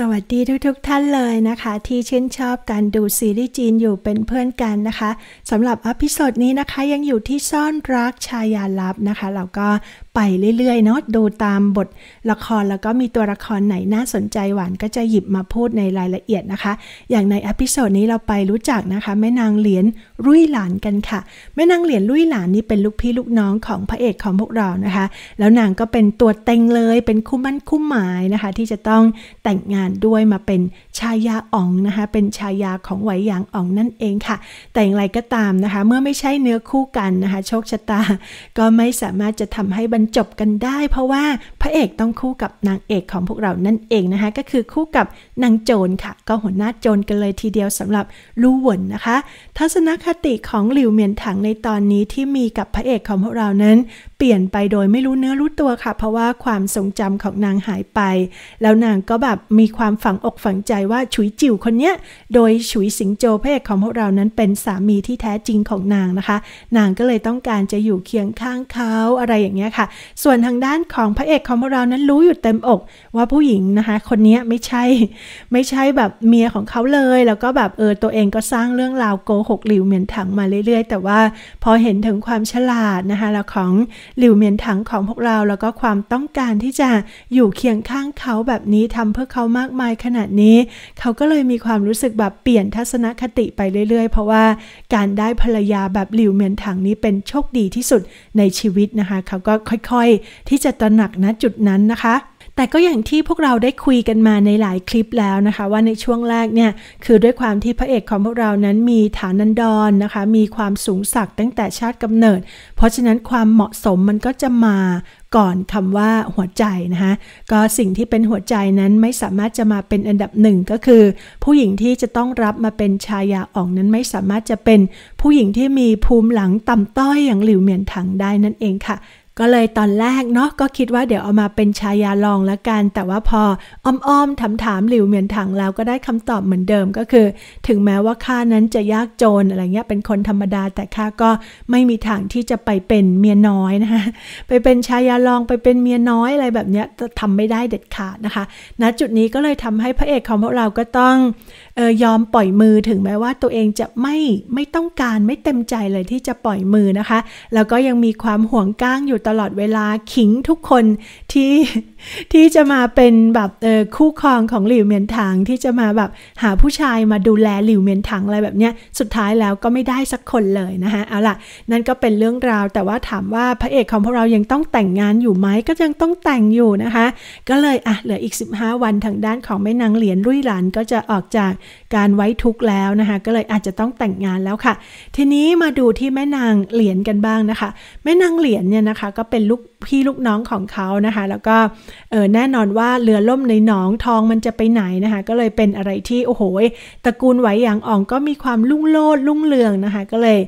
สวัสดีทุกๆทท่านเลยนะคะ ที่ชื่นชอบการดูซีรีส์จีนอยู่เป็นเพื่อนกันนะคะสำหรับอพิสซดนี้นะคะยังอยู่ที่ซ่อนรักชายาลับนะคะ เราก็ไปเรื่อยๆเนาะดูตามบทละครแล้วก็มีตัวละครไหนน่าสนใจหวานก็จะหยิบมาพูดในรายละเอียดนะคะ อย่างในอพิโซดนี้เราไปรู้จักนะคะ แม่นางเหรียญรุ่ยหลานกันค่ะ แม่นางเหรียญรุ่ยหลานนี่เป็นลูกพี่ลูกน้องของพระเอกของพวกเรานะคะ แล้วนางก็เป็นตัวเต็งเลยเป็นคู่มั่นคู่หมายนะคะ ที่จะต้องแต่งงานด้วยมาเป็นชายาอ่องนะคะ เป็นชายาของไหวหยางอ่องนั่นเองค่ะ แต่อย่างไรก็ตามนะคะ เมื่อไม่ใช่เนื้อคู่กันนะคะ โชคชะตา ก็ไม่สามารถจะทำให้บรรจบกันได้เพราะว่าพระเอกต้องคู่กับนางเอกของพวกเรานั่นเองนะคะ ก็คือคู่กับนางโจรค่ะ ก็หัวหน้าโจรกันเลยทีเดียวสำหรับลู่หวนนะคะ ทัศนคติของหลิวเมียนถังในตอนนี้ที่มีกับพระเอกของพวกเรานั้น เปลี่ยนไปโดยไม่รู้เนื้อรู้ตัวค่ะ เพราะว่าความทรงจำของนางหายไป แล้วนางก็แบบมีความฝังอกฝังใจว่าฉุยจิ๋วคนเนี้ยโดยฉุยสิงโจพระเอกของพวกเรานั้นเป็นสามีที่แท้จริงของนางนะคะ นางก็เลยต้องการจะอยู่เคียงข้างเขาอะไรอย่างเงี้ยค่ะส่วนทางด้านของพระเอกของเรานั้นรู้อยู่เต็มอกว่าผู้หญิงนะคะคนนี้ไม่ใช่ไม่ใช่แบบเมียของเขาเลย แล้วก็แบบเออตัวเองก็สร้างเรื่องราวโกหกหลิวเมียนถังมาเรื่อยๆ แต่ว่าพอเห็นถึงความฉลาดนะคะแล้วของหลิวเมียนถังของพวกเราแล้วก็ความต้องการที่จะอยู่เคียงข้างเขาแบบนี้ทำเพื่อเขามากมายขนาดนี้เขาก็เลยมีความรู้สึกแบบเปลี่ยนทัศนคติไปเรื่อยๆ เพราะว่าการได้ภรรยาแบบหลิวเมียนถังนี้เป็นโชคดีที่สุดในชีวิตนะคะเขาก็ค่อยค่อยที่จะตระหนักณจุดนั้นนะคะ แต่ก็อย่างที่พวกเราได้คุยกันมาในหลายคลิปแล้วนะคะ ว่าในช่วงแรกเนี่ยคือด้วยความที่พระเอกของพวกเรานั้นมีฐานันดรนนะคะ มีความสูงสักตั้งแต่ชาติกำเนิด เพราะฉะนั้นความเหมาะสมมันก็จะมาก่อนคำว่าหัวใจนะคะก็สิ่งที่เป็นหัวใจนั้นไม่สามารถจะมาเป็นอันดับหนึ่งก็คือ ผู้หญิงที่จะต้องรับมาเป็นชายาอ่องนั้นไม่สามารถจะเป็น ผู้หญิงที่มีภูมิหลังต่ำต้อยอย่างหลิวเหมียนถังได้นั่นเองค่ะก็เลยตอนแรกเนาะก็คิดว่าเดี๋ยวเอามาเป็นชายาลองละกัน แต่ว่าพออ้อมๆถามๆหลิวเหมียนถังแล้วก็ได้คำตอบเหมือนเดิมก็คือถึงแม้ว่าข้านั้นจะยากจนอะไรเงี้ยเป็นคนธรรมดาแต่ข้าก็ไม่มีทางที่จะไปเป็นเมียน้อยนะคะไปเป็นชายาลองไปเป็นเมียน้อยอะไรแบบ เนี้ยทำไม่ได้เด็ดขาดนะคะณนะจุดนี้ก็เลยทำให้พระเอกของพวกเราก็ต้องยอมปล่อยมือถึงแม้ว่าตัวเองจะไม่ ไม่ต้องการไม่เต็มใจเลยที่จะปล่อยมือนะคะแล้วก็ยังมีความห่วงก้างอยู่ตลอดเวลาขิงทุกคนที่ที่จะมาเป็นแบบคู่ครองของหลิวเมียนถังที่จะมาแบบหาผู้ชายมาดูแลหลิวเมียนถังอะไรแบบเนี้ยสุดท้ายแล้วก็ไม่ได้สักคนเลยนะคะเอาล่ะนั่นก็เป็นเรื่องราว แต่ว่าถามว่าพระเอกของพวกเรายังต้องแต่งงานอยู่ไหมก็ยังต้องแต่งอยู่นะคะ ก็เลยอ่ะเหลืออีก 15 วันทางด้านของแม่นางเหรียญรุ่ยหลานก็จะออกจากการไว้ทุกข์แล้วนะคะก็เลยอาจจะต้องแต่งงานแล้วค่ะ ทีนี้มาดูที่แม่นางเหรียญกันบ้างนะคะ แม่นางเหรียญเนี่ยนะคะก็เป็นลูกพี่ลูกน้องของเขานะคะ แล้วก็เออแน่นอนว่าเรือล่มในหนองทองมันจะไปไหน นะคะ ก็เลยเป็นอะไรที่โอ้โหตระกูลไหวหยางอ่องก็มีความลุ่งโลดลุ่งเรืองนะคะก็เลย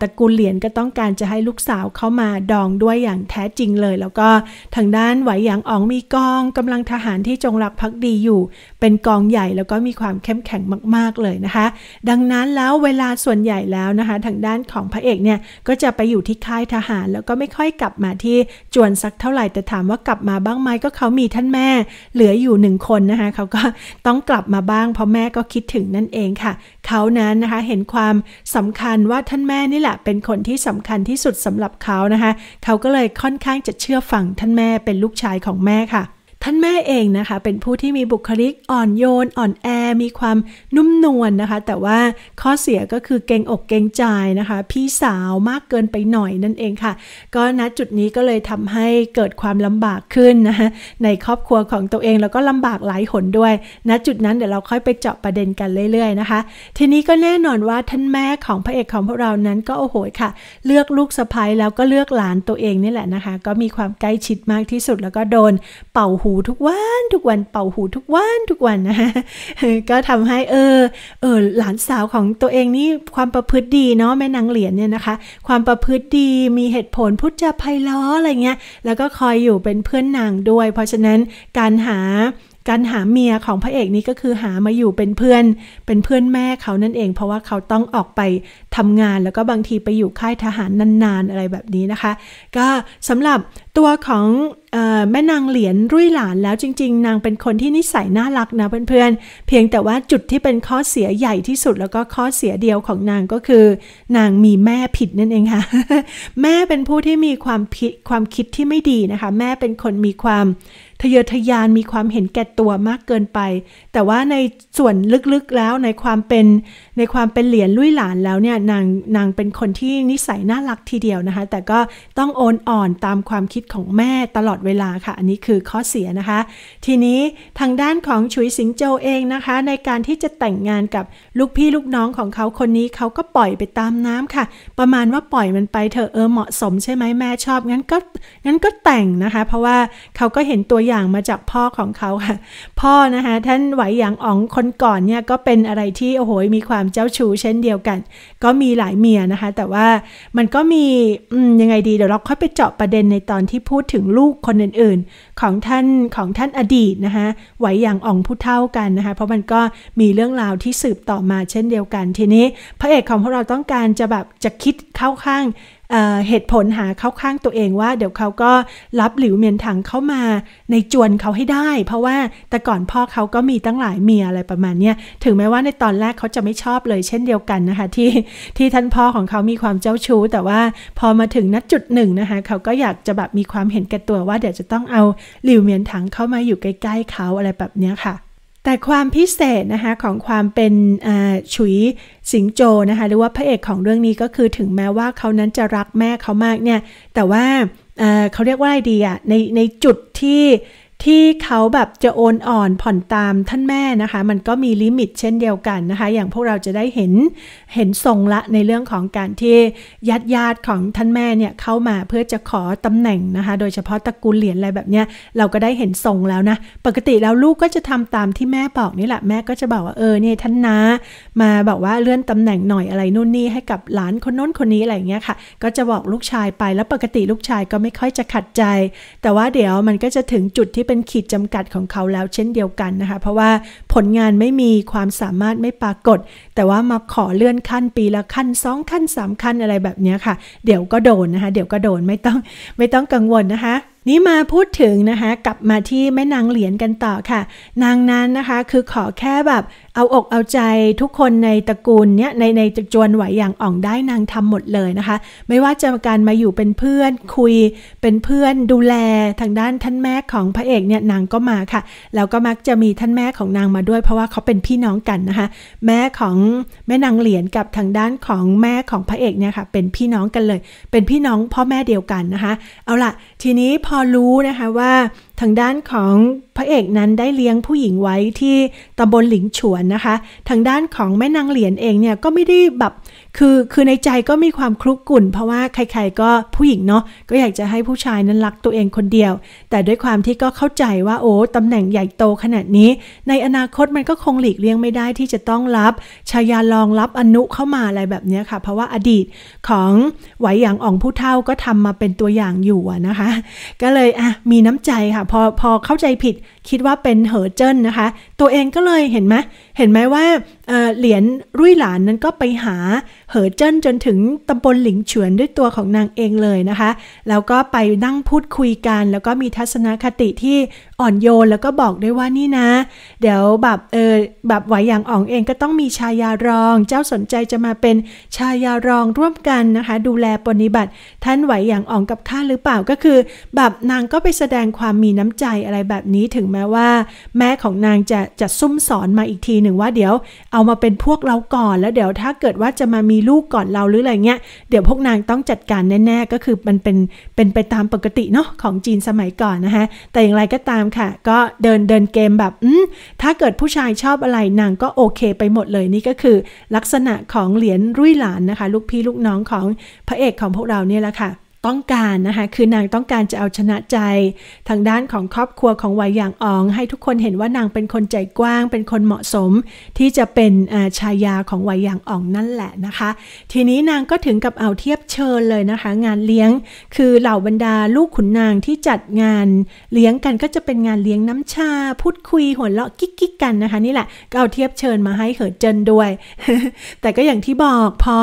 ตระกูลเหรียญก็ต้องการจะให้ลูกสาวเข้ามาดองด้วยอย่างแท้จริงเลย แล้วก็ทางด้านไหวหยางอ่องมีกองกำลังทหารที่จงรักภักดีอยู่ เป็นกองใหญ่แล้วก็มีความเข้มแข็งมากๆ เลยนะคะ ดังนั้นแล้วเวลาส่วนใหญ่แล้วนะคะ ทางด้านของพระเอกเนี่ย ก็จะไปอยู่ที่ค่ายทหารแล้วก็ไม่ค่อยกลับมาที่จวนสักเท่าไหร่แต่ถามว่ากลับมาบ้างไหมก็เขามีท่านแม่เหลืออยู่หนึ่งคนนะคะ เขาก็ต้องกลับมาบ้างเพราะแม่ก็คิดถึงนั่นเองค่ะ เขานั้นนะคะเห็นความสำคัญว่าท่านแม่นี่แหละ เป็นคนที่สำคัญที่สุดสำหรับเขานะคะเขาก็เลยค่อนข้างจะเชื่อฟังท่านแม่เป็นลูกชายของแม่ค่ะท่านแม่เองนะคะ เป็นผู้ที่มีบุคลิกอ่อนโยน อ่อนแอมีความนุ่มนวลนนะคะ แต่ว่าข้อเสียก็คือเกงอกเกงใจนะคะพี่สาวมากเกินไปหน่อยนั่นเองค่ะ ก็ณจุดนี้ก็เลยทำให้เกิดความลำบากขึ้นนะคะในครอบครัวของตัวเองแล้วก็ลำบากหลายหนด้วย ณจุดนั้นเดี๋ยวเราค่อยไปเจาะประเด็นกันเรื่อย ๆนะคะ ทีนี้ก็แน่นอนว่าท่านแม่ของพระเอกของพวกเรานั้นก็โอ้โหค่ะเลือกลูกสะพ้ยแล้วก็เลือกหลานตัวเองนี่แหละนะคะก็มีความใกล้ชิดมากที่สุดแล้วก็โดนเป่าหููทุกวัน ทุกวันเป่าหูทุกวัน ทุกวันนะะก็ทำให้ เออ เออ หลานสาวของตัวเองนี่ความประพฤติดีเนาะแม่นางเหรียญเนี่ยนะคะ ความประพฤติดีมีเหตุผลพูดจาไพเราะอะไรเงี้ย แล้วก็คอยอยู่เป็นเพื่อนนางด้วยเพราะฉะนั้นการหาการหาเมียของพระเอกนี้ก็คือหามาอยู่เป็นเพื่อน เป็นเพื่อนแม่เขานั่นเอง เพราะว่าเขาต้องออกไปทำงานแล้วก็บางทีไปอยู่ค่ายทหารนานๆอะไรแบบนี้นะคะ ก็สำหรับตัวของแม่นางเหรียญรุ่ยหลานแล้วจริง ๆ นางเป็นคนที่นิสัยน่ารักนะเพื่อนๆเพียงแต่ว่าจุดที่เป็นข้อเสียใหญ่ที่สุด แล้วก็ข้อเสียเดียวของนางก็คือ นางมีแม่ผิดนั่นเองค่ะแม่เป็นผู้ที่มีความผิดความคิดที่ไม่ดีนะคะแม่เป็นคนมีความทะเยอทะยานมีความเห็นแก่ตัวมากเกินไป แต่ว่าในส่วนลึกๆแล้วในความเป็นในความเป็นเหรียญลุยหลานแล้วเนี่ยนางนางเป็นคนที่นิสัยน่ารักทีเดียวนะคะ แต่ก็ต้องโอนอ่อนตามความคิดของแม่ตลอดเวลาค่ะ อันนี้คือข้อเสียนะคะ ทีนี้ทางด้านของฉุยสิงโจเองนะคะในการที่จะแต่งงานกับลูกพี่ลูกน้องของเขาคนนี้เขาก็ปล่อยไปตามน้ำค่ะ ประมาณว่าปล่อยมันไปเธอเออเหมาะสมใช่ไหมแม่ชอบงั้นก็งั้นก็แต่งนะคะ เพราะว่าเขาก็เห็นตัวอย่างมาจากพ่อของเขาค่ะพ่อนะคะท่านไหวหยางอ๋องคนก่อนเนี่ยก็เป็นอะไรที่โอ้โหมีความเจ้าชู้เช่นเดียวกัน ก็มีหลายเมียนะคะแต่ว่ามันก็มียังไงดีเดี๋ยวเราค่อยไปเจาะประเด็นในตอนที่พูดถึงลูกคนอื่นๆ ของท่านของท่านอดีตนะคะไหวหยางอ๋องผู้เท่ากันนะคะ เพราะมันก็มีเรื่องราวที่สืบต่อมาเช่นเดียวกัน ทีนี้พระเอกของพวกเราต้องการจะแบบจะคิดเข้าข้างเหตุผลหาเข้าข้างตัวเองว่าเดี๋ยวเขาก็รับหลิวเมียนถังเข้ามาในจวนเขาให้ได้ เพราะว่าแต่ก่อนพ่อเขาก็มีตั้งหลายเมียอะไรประมาณนี้ถึงแม้ว่าในตอนแรกเขาจะไม่ชอบเลยเช่นเดียวกันนะคะที่ที่ท่านพ่อของเขามีความเจ้าชู้แต่ว่าพอมาถึงนัดจุดหนึ่งนะคะเขาก็อยากจะแบบมีความเห็นแก่ตัวว่าเดี๋ยวจะต้องเอาหลิวเมียนถังเข้ามาอยู่ใกล้ๆเขาอะไรแบบนี้ค่ะแต่ความพิเศษนะคะของความเป็นฉุยสิงโจนะคะหรือว่าพระเอกของเรื่องนี้ก็คือถึงแม้ว่าเขานั้นจะรักแม่เขามากเนี่ย แต่ว่าเขาเรียกว่าอะไรดีอะในในจุดที่ที่เขาแบบจะโอนอ่อนผ่อนตามท่านแม่นะคะ มันก็มีลิมิตเช่นเดียวกันนะคะ อย่างพวกเราจะได้เห็นเห็นทรงละในเรื่องของการที่ญาติญาติของท่านแม่เนี่ยเข้ามาเพื่อจะขอตำแหน่งนะคะ โดยเฉพาะตระกูลเหรียญอะไรแบบเนี้ยเราก็ได้เห็นทรงแล้วนะปกติแล้วลูกก็จะทำตามที่แม่บอกนี่แหละแม่ก็จะบอกว่าเออเนี่ยท่านนามาบอกว่าเลื่อนตำแหน่งหน่อยอะไรนู่นนี่ให้กับหลานคนน้นคนนี้อะไรเงี้ยค่ะก็จะบอกลูกชายไปแล้วปกติลูกชายก็ไม่ค่อยจะขัดใจ แต่ว่าเดี๋ยวมันก็จะถึงจุดที่เป็นขีดจำกัดของเขาแล้วเช่นเดียวกันนะคะ เพราะว่าผลงานไม่มีความสามารถไม่ปรากฏ แต่ว่ามาขอเลื่อนขั้นปีละขั้น 2 ขั้น3ขั้นอะไรแบบนี้ค่ะ เดี๋ยวก็โดนนะคะ เดี๋ยวก็โดนไม่ต้องไม่ต้องกังวลนะคะนี่มาพูดถึงนะคะกลับมาที่แม่นางเหรียญกันต่อค่ะ นางนั้นนะคะคือขอแค่แบบเอาอกเอาใจทุกคนในตระกูลเนี้ยในในจักจวนไหวอย่างอ่องได้นางทำหมดเลยนะคะ ไม่ว่าจะการมาอยู่เป็นเพื่อนคุยเป็นเพื่อนดูแลทางด้านท่านแม่ของพระเอกเนี่ยนางก็มาค่ะแล้วก็มักจะมีท่านแม่ของนางมาด้วย เพราะว่าเขาเป็นพี่น้องกันนะคะแม่ของแม่นางเหรียญกับทางด้านของแม่ของพระเอกเนี่ยค่ะเป็นพี่น้องกันเลยเป็นพี่น้องพ่อแม่เดียวกันนะคะเอาล่ะทีนี้พอรู้นะคะว่าทางด้านของพระเอกนั้นได้เลี้ยงผู้หญิงไว้ที่ตำบลหลิงฉวนนะคะ ทางด้านของแม่นางเหรียญเองเนี่ยก็ไม่ได้แบบคือคือในใจก็มีความคลุกกุ่นเพราะว่าใคร ๆ ก็ผู้หญิงเนาะก็อยากจะให้ผู้ชายนั้นรักตัวเองคนเดียว แต่ด้วยความที่ก็เข้าใจว่าโอ้ตำแหน่งใหญ่โตขนาดนี้ ในอนาคตมันก็คงหลีกเลี่ยงไม่ได้ที่จะต้องรับชายาลองรับอนุเข้ามาอะไรแบบนี้ค่ะ เพราะว่าอดีตของไหวหยางอ่องผู้เท่าก็ทำมาเป็นตัวอย่างอยู่นะคะ ก็เลยอ่ะมีน้ำใจค่ะพอพอเข้าใจผิดคิดว่าเป็นเหอเจินนะคะ ตัวเองก็เลยเห็นไหมเห็นไหมว่าเหรียญรุ่ยหลานนั้นก็ไปหาเหอเจิ้นจนถึงตำบลหลิงเฉือนด้วยตัวของนางเองเลยนะคะ แล้วก็ไปนั่งพูดคุยกัน แล้วก็มีทัศนคติที่อ่อนโยนแล้วก็บอกด้วยว่านี่นะ เดี๋ยวแบบเออแบบไหวอย่างอ่องเองก็ต้องมีชายารองเจ้าสนใจจะมาเป็นชายารองร่วมกันนะคะ ดูแลปณิบัติท่านไหวอย่างอ่องกับข้าหรือเปล่าก็คือแบบนางก็ไปแสดงความมีน้ำใจอะไรแบบนี้ถึงแม้ว่าแม่ของนางจะจะซุ่มสอนมาอีกทีหนึ่งว่าเดี๋ยวเอามาเป็นพวกเราก่อน แล้วเดี๋ยวถ้าเกิดว่าจะมามีลูกก่อนเราหรืออะไรเงี้ยเดี๋ยวพวกนางต้องจัดการแน่ๆก็คือมันเป็นเป็นไปตามปกติเนาะของจีนสมัยก่อนนะคะแต่อย่างไรก็ตามค่ะ ก็เดินเดินเกมแบบอืมถ้าเกิดผู้ชายชอบอะไรนางก็โอเคไปหมดเลยนี่ก็คือ ลักษณะของเหรียญรุ่ยหลานนะคะ ลูกพี่ลูกน้องของพระเอกของพวกเราเนี่ยแหละค่ะต้องการนะคะ คือนางต้องการจะเอาชนะใจ ทางด้านของครอบครัวของวายหยางออง ให้ทุกคนเห็นว่านางเป็นคนใจกว้าง เป็นคนเหมาะสม ที่จะเป็นชายาของวายหยางอองนั่นแหละนะคะ ทีนี้นางก็ถึงกับเอาเทียบเชิญเลยนะคะ งานเลี้ยงคือเหล่าบรรดาลูกขุนนางที่จัดงานเลี้ยงกันก็จะเป็นงานเลี้ยงน้ำชาพูดคุยหัวเราะกิ๊กกิ๊กกันนะคะนี่แหละก็เอาเทียบเชิญมาให้เหอเจินด้วย แต่ก็อย่างที่บอกพอ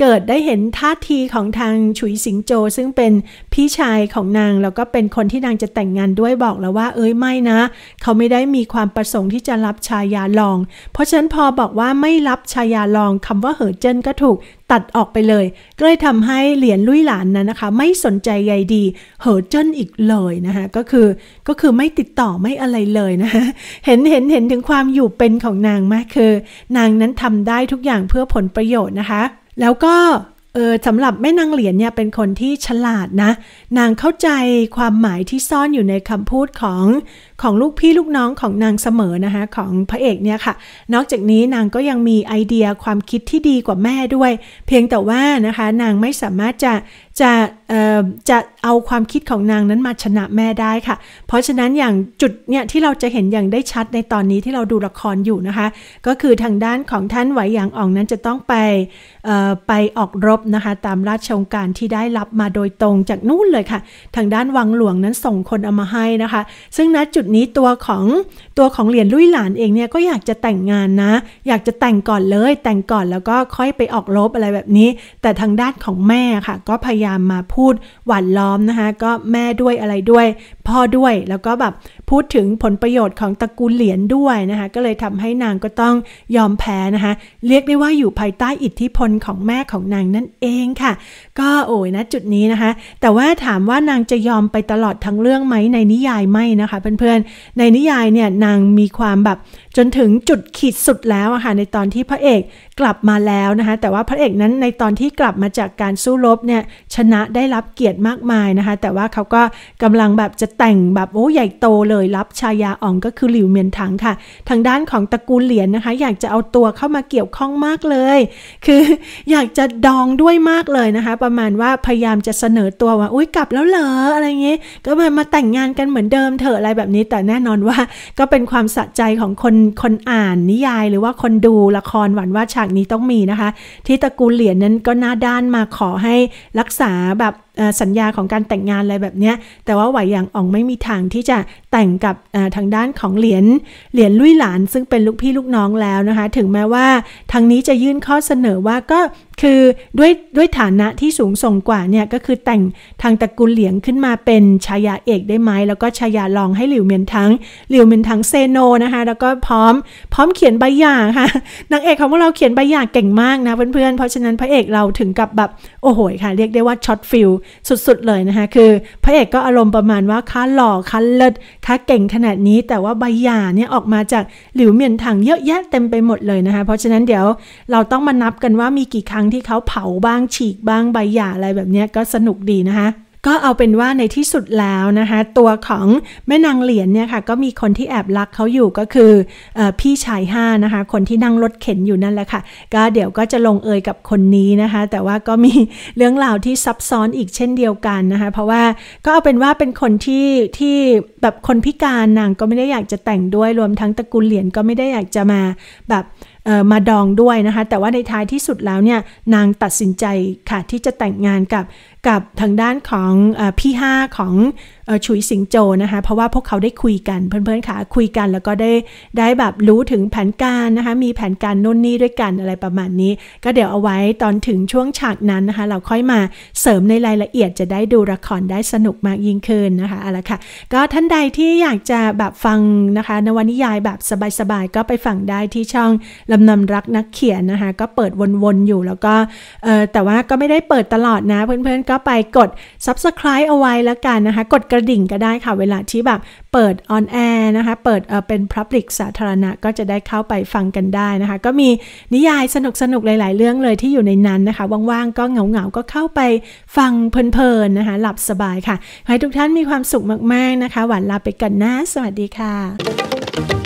เกิดได้เห็นท่าทีของทางฉุยสิงโจซึ่งเป็นพี่ชายของนาง แล้วก็เป็นคนที่นางจะแต่งงานด้วยบอกแล้วว่า เอ้ยไม่นะ เขาไม่ได้มีความประสงค์ที่จะรับชายาลอง เพราะฉะนั้นพอบอกว่าไม่รับชายาลองคำว่าเหอเจิ้นก็ถูกตัดออกไปเลย ก็เลยทำให้เหรียญลุยหลานนั้นนะคะ ไม่สนใจใยดี เหอเจิ้นอีกเลยนะคะก็คือก็คือไม่ติดต่อไม่อะไรเลยนะคะเห็นเห็นเห็นถึงความอยู่เป็นของนางมากคือนางนั้นทำได้ทุกอย่างเพื่อผลประโยชน์นะคะ แล้วก็เออสำหรับแม่นางเหรียญเนี่ยเป็นคนที่ฉลาดนะ นางเข้าใจความหมายที่ซ่อนอยู่ในคำพูดของของลูกพี่ลูกน้องของนางเสมอนะคะ ของพระเอกเนี่ยค่ะ นอกจากนี้นางก็ยังมีไอเดียความคิดที่ดีกว่าแม่ด้วย เพียงแต่ว่านะคะ นางไม่สามารถจะจะจะเอาความคิดของนางนั้นมาชนะแม่ได้ค่ะ เพราะฉะนั้นอย่างจุดเนี่ยที่เราจะเห็นอย่างได้ชัดในตอนนี้ที่เราดูละครอยู่นะคะ ก็คือทางด้านของท่านไหวหยางอ่องนั้นจะต้องไปไปออกรบนะคะตามราชองการที่ได้รับมาโดยตรงจากนู่นเลยค่ะ ทางด้านวังหลวงนั้นส่งคนเอามาให้นะคะ ซึ่งณจุดนี้ตัวของตัวของเหรียญลุยหลานเองเนี่ยก็อยากจะแต่งงานนะ อยากจะแต่งก่อนเลย แต่งก่อนแล้วก็ค่อยไปออกรบอะไรแบบนี้ แต่ทางด้านของแม่ค่ะก็พยายามามมาพูดหวานล้อมนะคะก็แม่ด้วยอะไรด้วย พ่อด้วยแล้วก็แบบพูดถึงผลประโยชน์ของตระกูลเหรียญด้วยนะคะก็เลยทำให้นางก็ต้องยอมแพ้นะคะเรียกได้ว่าอยู่ภายใต้อิทธิพลของแม่ของนางนั่นเองค่ะ ก็โอ้ยนะจุดนี้นะคะแต่ว่าถามว่านางจะยอมไปตลอดทั้งเรื่องไหมในนิยายไม่นะคะ เพื่อนๆในนิยายเนี่ยนางมีความแบบจนถึงจุดขีดสุดแล้วอะค่ะในตอนที่พระเอกกลับมาแล้วนะคะ แต่ว่าพระเอกนั้นในตอนที่กลับมาจากการสู้รบเนี่ยชนะได้รับเกียรติมากมายนะคะ แต่ว่าเขาก็กำลังแบบจะแต่งแบบ โอ้ใหญ่โตเลยรับชายาอ่องก็คือหลิวเมียนถังค่ะ ทางด้านของตระกูลเหรียญนนะคะอยากจะเอาตัวเข้ามาเกี่ยวข้องมากเลย คืออยากจะดองด้วยมากเลยนะคะ ประมาณว่าพยายามจะเสนอตัวว่าอุ้ยกลับแล้วเหรออะไรเงี้ยก็มามาแต่งงานกันเหมือนเดิมเถอะอะไรแบบนี้ แต่แน่นอนว่าก็เป็นความสะใจของคนคนอ่านนิยายหรือว่าคนดูละครหวังว่าฉากนี้ต้องมีนะคะ ที่ตระกูลเหรียญนั้นก็หน้าด้านมาขอให้รักษาแบบสัญญาของการแต่งงานอะไรแบบนี้ แต่ว่าไหวอย่างอ่องไม่มีทางที่จะแต่งกับทางด้านของเหรียญเหรียญลุยหลานซึ่งเป็นลูกพี่ลูกน้องแล้วนะคะ ถึงแม้ว่าทางนี้จะยื่นข้อเสนอว่าก็คือด้วยด้วยฐานะที่สูงส่งกว่าเนี่ยก็คือแต่งทางตระกูลเหลียงขึ้นมาเป็นชายาเอกได้ไหมแล้วก็ชายาลองให้หลิวเมียนทั้งหลิวเมียนทั้งเซโนนะคะ แล้วก็พร้อมพร้อมเขียนใบหย่าค่ะ นางเอกของพวกเราเขียนใบหย่าเก่งมากนะเพื่อนๆเพราะฉะนั้นพระเอกเราถึงกับแบบโอ้โหค่ะเรียกได้ว่าช็อตฟิลสุด ๆ เลยนะคะ คือพระเอกก็อารมณ์ประมาณว่าค้าหล่อค้าเลิศค้าเก่งขนาดนี้ แต่ว่าใบหยาเนี่ยออกมาจากหลิวเมียนถังเยอะแยะเต็มไปหมดเลยนะคะ เพราะฉะนั้นเดี๋ยวเราต้องมานับกันว่ามีกี่ครั้งที่เขาเผาบ้าง ฉีกบ้างใบหยาอะไรแบบนี้ก็สนุกดีนะคะก็เอาเป็นว่าในที่สุดแล้วนะคะตัวของแม่นางเหรียญเนี่ยค่ะก็มีคนที่แอบรักเขาอยู่ก็คืออพี่ชายห้านะคะคนที่นั่งรถเข็นอยู่นั่นแหละค่ะก็เดี๋ยวก็จะลงเอยกับคนนี้นะคะแต่ว่าก็มีเรื่องราวที่ซับซ้อนอีกเช่นเดียวกันนะคะเพราะว่าก็เอาเป็นว่าเป็นคนที่ที่แบบคนพิการนางก็ไม่ได้อยากจะแต่งด้วยรวมทั้งตระกูลเหรียญก็ไม่ได้อยากจะมาแบบมาดองด้วยนะคะแต่ว่าในท้ายที่สุดแล้วเนี่ยนางตัดสินใจค่ะที่จะแต่งงานกับกับทางด้านของอพี่ห้าของชุยสิงโจนะคะ เพราะว่าพวกเขาได้คุยกัน เพื่อนๆค่ะคุยกันแล้วก็ได้ได้แบบรู้ถึงแผนการนะคะมีแผนการน่นนี่ด้วยกันอะไรประมาณนี้ ก็เดี๋ยวเอาไว้ตอนถึงช่วงฉากนั้นนะคะ เราค่อยมาเสริมในรายละเอียด จะได้ดูละครได้สนุกมากยิ่งขึ้นนะคะเอาละค่ะก็ท่านใดที่อยากจะแบบฟังนะคะนวนิยายแบบสบายๆ ก็ไปฟังได้ที่ช่องลำนำรักนักเขียนนะคะก็เปิดวนๆอยู่แล้วก็แต่ว่าก็ไม่ได้เปิดตลอดนะเพื่อนๆก็ไปกด subscribe เอาไว้แล้วกันนะคะ กดกระดิ่งก็ได้ค่ะ เวลาที่แบบเปิด on air นะคะ เปิดเเป็น public สาธารณะก็จะได้เข้าไปฟังกันได้นะคะ ก็มีนิยายสนุกๆ หลายๆ เรื่องเลย ที่อยู่ในนั้นนะคะ ว่างๆ ก็เหงาๆ ก็เข้าไปฟังเพลินๆนะคะ หลับสบายค่ะให้ทุกท่านมีความสุขมากๆนะคะ หวันลาไปกันนะสวัสดีค่ะ